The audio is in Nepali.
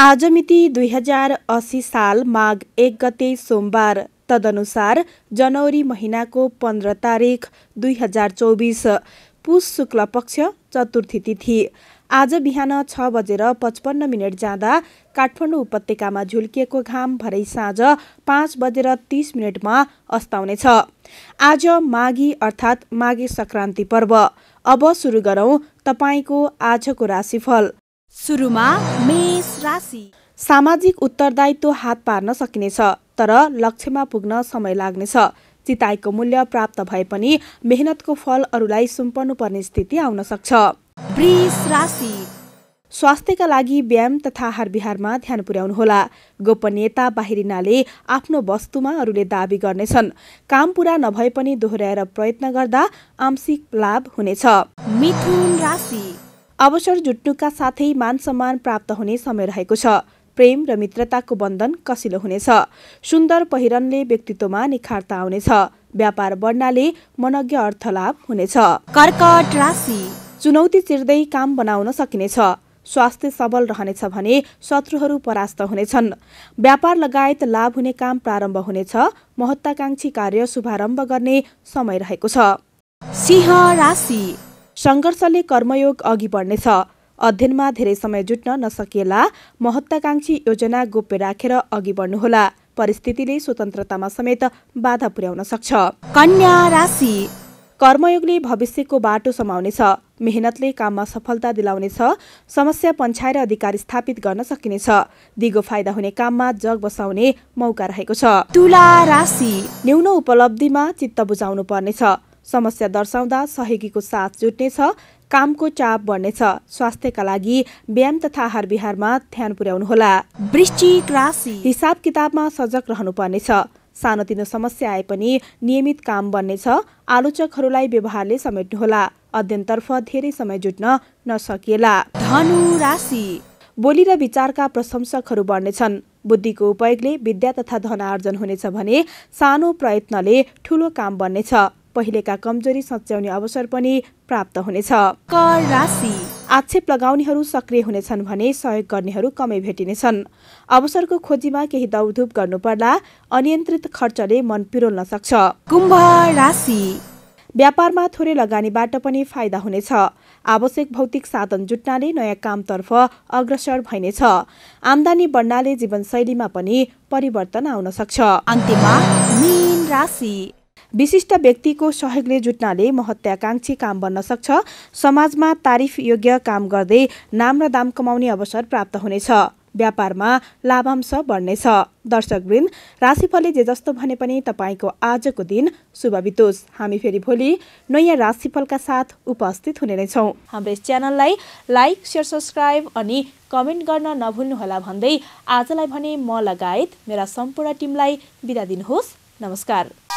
आज मिति दुई हजार असी साल माघ एक गते सोमबार तदनुसार जनवरी महिनाको पन्ध्र तारिक दुई हजार चौबिस पुष शुक्ल पक्ष चतुर्थी तिथि आज बिहान छ बजेर पचपन्न मिनट जाँदा काठमाडौँ उपत्यकामा झुल्किएको घाम भरै साँझ पाँच बजेर तिस मिनटमा अस्ताउनेछ आज माघी अर्थात् माघे सङ्क्रान्ति पर्व अब सुरु गरौँ तपाईँको आजको राशिफल सुरुमा मेष राशि सामाजिक उत्तरदायित्व हात पार्न सकिनेछ तर लक्ष्यमा पुग्न समय लाग्नेछ चिताएको मूल्य प्राप्त भए पनि मेहनतको फल अरूलाई सुम्पनु पर्ने स्थिति आउन सक्छ राशि स्वास्थ्यका लागि व्यायाम तथा विहारमा ध्यान पुर्याउनुहोला गोपनीयता बाहिरिनाले आफ्नो वस्तुमा अरूले दावी गर्नेछन् काम पुरा नभए पनि दोहोऱ्याएर प्रयत्न गर्दा आंशिक लाभ हुनेछ मिथुन राशि अवसर जुट्नुका साथै मान सम्मान प्राप्त हुने समय रहेको छ प्रेम र मित्रताको बन्धन कसिलो हुनेछ सुन्दर पहिरनले व्यक्तित्वमा निखारता आउनेछ व्यापार बढ्नाले मनज्ञ अर्थलाभ हुनेछ कर्कट राशि चुनौती चिर्दै काम बनाउन सकिनेछ स्वास्थ्य सबल रहनेछ भने शत्रुहरू परास्त हुनेछन् व्यापार लगायत लाभ हुने काम प्रारम्भ हुनेछ महत्वाकांक्षी कार्य शुभारम्भ गर्ने समय रहेको छ सिंह राशि सङ्घर्षले कर्मयोग अघि बढ्नेछ अध्ययनमा धेरै समय जुट्न नसकिएला महत्वाकांक्षी योजना गोप्य राखेर अघि बढ्नुहोला परिस्थितिले स्वतन्त्रतामा समेत बाधा पुर्याउन सक्छ कन्या राशि कर्मयोगले भविष्यको बाटो समाउनेछ मेहनतले काममा सफलता दिलाउनेछ समस्या पन्छाएर अधिकार स्थापित गर्न सकिनेछ दिगो फाइदा हुने काममा जग बसाउने मौका रहेको छ तुला राशि न्यून उपलब्धिमा चित्त बुझाउनु पर्नेछ समस्या दर्शाउँदा सहयोगीको साथ जुट्नेछ कामको चाप बढ्नेछ स्वास्थ्यका लागि व्यायाम तथा आहार विहारमा ध्यान पुर्याउनुहोला वृश्चिक राशि हिसाब किताबमा सजग रहनुपर्नेछ सानोतिनो समस्या आए पनि नियमित काम बन्नेछ आलोचकहरूलाई व्यवहारले समेट्नुहोला अध्ययनतर्फ धेरै समय जुट्न नसकिएला धनु राशि बोली र विचारका प्रशंसकहरू बढ्नेछन् बुद्धिको उपयोगले विद्या तथा धन आर्जन हुनेछ भने सानो प्रयत्नले ठूलो काम बन्नेछ पहिलेका कमजोरी सच्याउने अवसर पनि प्राप्त हुनेछ आक्षेप लगाउनेहरू सक्रिय हुनेछन् भने सहयोग गर्नेहरू कमै भेटिनेछन् अवसरको खोजीमा केही दौधुप गर्नुपर्ला अनियन्त्रित खर्चले मन पिरोल्न सक्छ कुम्भ राशि व्यापारमा थोरै लगानीबाट पनि फाइदा हुनेछ आवश्यक भौतिक साधन जुट्नाले नयाँ कामतर्फ अग्रसर भइनेछ आमदानी बढ्नाले जीवनशैलीमा पनि परिवर्तन आउन सक्छ अन्त्यमा राशि विशिष्ट व्यक्तिको सहयोगले जुट्नाले महत्वाकांक्षी काम बन्न सक्छ समाजमा तारिफ योग्य काम गर्दै नाम र दाम कमाउने अवसर प्राप्त हुनेछ व्यापारमा लाभांश बढ्नेछ दर्शकवृन्द राशिफलले जे जस्तो भने पनि तपाईँको आजको दिन शुभ बितोस् हामी फेरि भोलि नयाँ राशिफलका साथ उपस्थित हुने नै छौँ हाम्रो यस च्यानललाई लाइक सेयर सब्सक्राइब अनि कमेन्ट गर्न नभुल्नुहोला भन्दै आजलाई भने म लगायत मेरा सम्पूर्ण टिमलाई बिदा दिनुहोस् नमस्कार